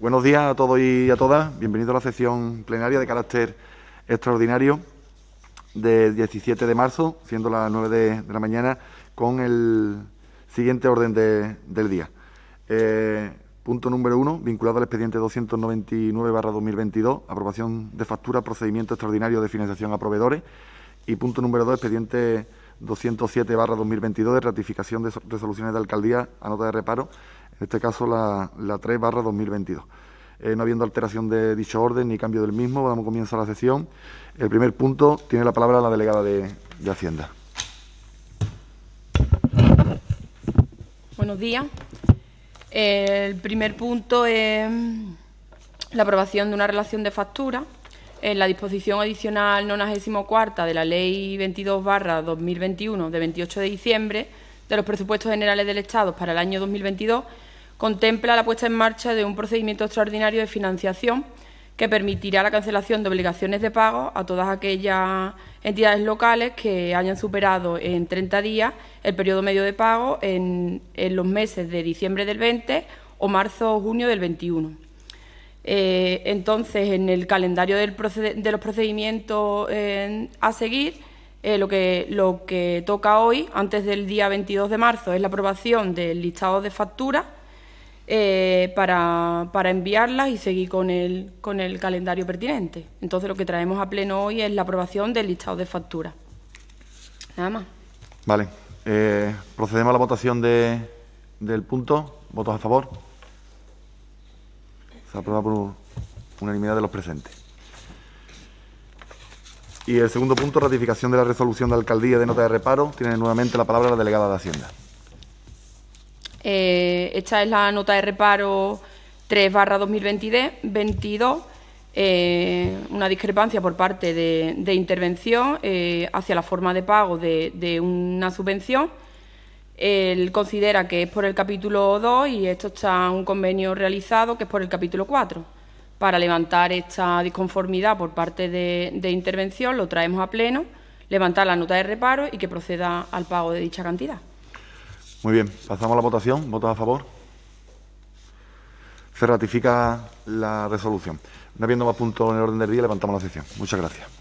Buenos días a todos y a todas. Bienvenidos a la sesión plenaria de carácter extraordinario de 17 de marzo, siendo las 9 de, la mañana, con el siguiente orden del día. Eh, punto número 1, vinculado al expediente 299-2022, aprobación de factura, procedimiento extraordinario de financiación a proveedores. Y punto número 2, expediente 207-2022 de ratificación de resoluciones de alcaldía a nota de reparo en este caso la, 3 barra 2022. Eh, no habiendo alteración de dicho orden ni cambio del mismo, damos comienzo a la sesión. El primer punto tiene la palabra la delegada de, Hacienda. Buenos días. El primer punto es la aprobación de una relación de factura. En la disposición adicional cuarta de la Ley 22 2021 de 28 de diciembre de los presupuestos generales del Estado para el año 2022 contempla la puesta en marcha de un procedimiento extraordinario de financiación que permitirá la cancelación de obligaciones de pago a todas aquellas entidades locales que hayan superado en 30 días el periodo medio de pago en, los meses de diciembre del 20 o marzo o junio del 21. Eh, entonces, en el calendario de los procedimientos eh, a seguir, eh, lo, que, lo que toca hoy, antes del día 22 de marzo, es la aprobación del listado de facturas eh, para, para, enviarlas y seguir con el, con el calendario pertinente. Entonces lo que traemos a pleno hoy es la aprobación del listado de factura. Nada más. Vale. Eh, procedemos a la votación de, del punto. ¿Votos a favor? Se aprueba por unanimidad de los presentes. Y el segundo punto, ratificación de la resolución de alcaldía de nota de reparo. Tiene nuevamente la palabra la delegada de Hacienda. Eh, esta es la nota de reparo 3 barra 2022, eh, una discrepancia por parte de, intervención eh, hacia la forma de pago de, una subvención. Él considera que es por el capítulo 2 y esto está un convenio realizado que es por el capítulo 4. Para levantar esta disconformidad por parte de intervención lo traemos a pleno, levantar la nota de reparo y que proceda al pago de dicha cantidad. Muy bien, pasamos a la votación. ¿Votos a favor? Se ratifica la resolución. No habiendo más puntos en el orden del día, levantamos la sesión. Muchas gracias.